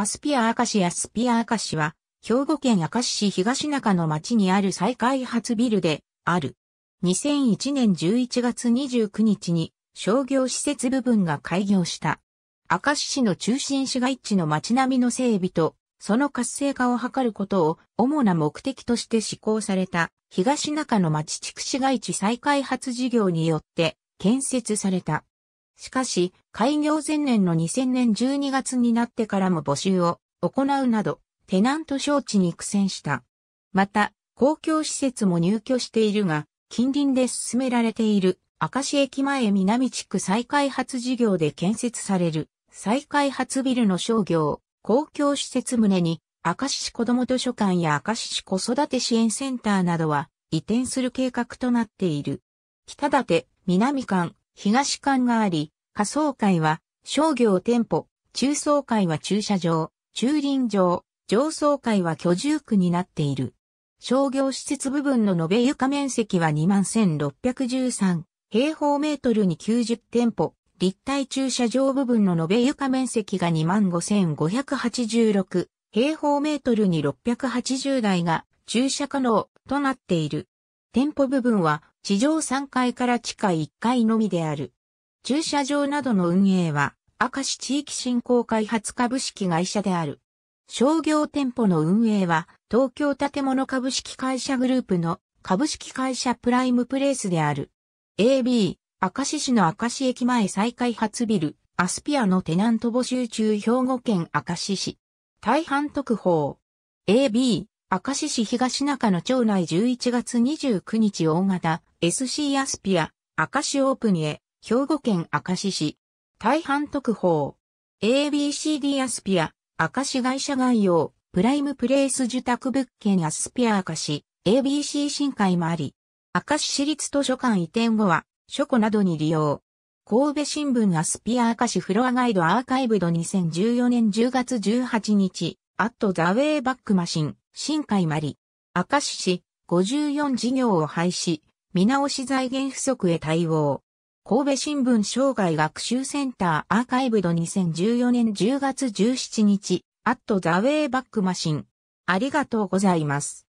アスピア明石アスピア明石は、兵庫県明石市東中の町にある再開発ビルで、ある。2001年11月29日に、商業施設部分が開業した。明石市の中心市街地の町並みの整備と、その活性化を図ることを主な目的として施行された東中の町地区市街地再開発事業によって建設された。しかし、開業前年の2000年12月になってからも募集を行うなど、テナント招致に苦戦した。また、公共施設も入居しているが、近隣で進められている、明石駅前南地区再開発事業で建設される、再開発ビルの商業、公共施設棟に、明石市子ども図書館や明石市子育て支援センターなどは移転する計画となっている。北立、南館、東館があり、下層階は商業店舗、中層階は駐車場、駐輪場、上層階は居住区になっている。商業施設部分の延べ床面積は21,613平方メートルに90店舗、立体駐車場部分の延べ床面積が25,586平方メートルに680台が駐車可能となっている。店舗部分は地上3階から地下1階のみである。駐車場などの運営は、明石地域振興開発株式会社である。商業店舗の運営は、東京建物株式会社グループの株式会社プライムプレイスである。AB、明石市の明石駅前再開発ビル、アスピアのテナント募集中兵庫県明石市。大半特報。AB、明石市東中野町内11月29日大型 SC アスピア、明石オープンへ兵庫県明石市、大半特報、ABCD アスピア、明石会社概要、プライムプレイス受託物件アスピア明石、ABC 新会もあり、明石市立図書館移転後は、書庫などに利用。神戸新聞アスピア明石フロアガイドアーカイブド2014年10月18日、アットザウェイバックマシン、新海マリ。明石市、54事業を廃止、見直し財源不足へ対応。神戸新聞生涯学習センターアーカイブド2014年10月17日、アットザウェイバックマシン。ありがとうございます。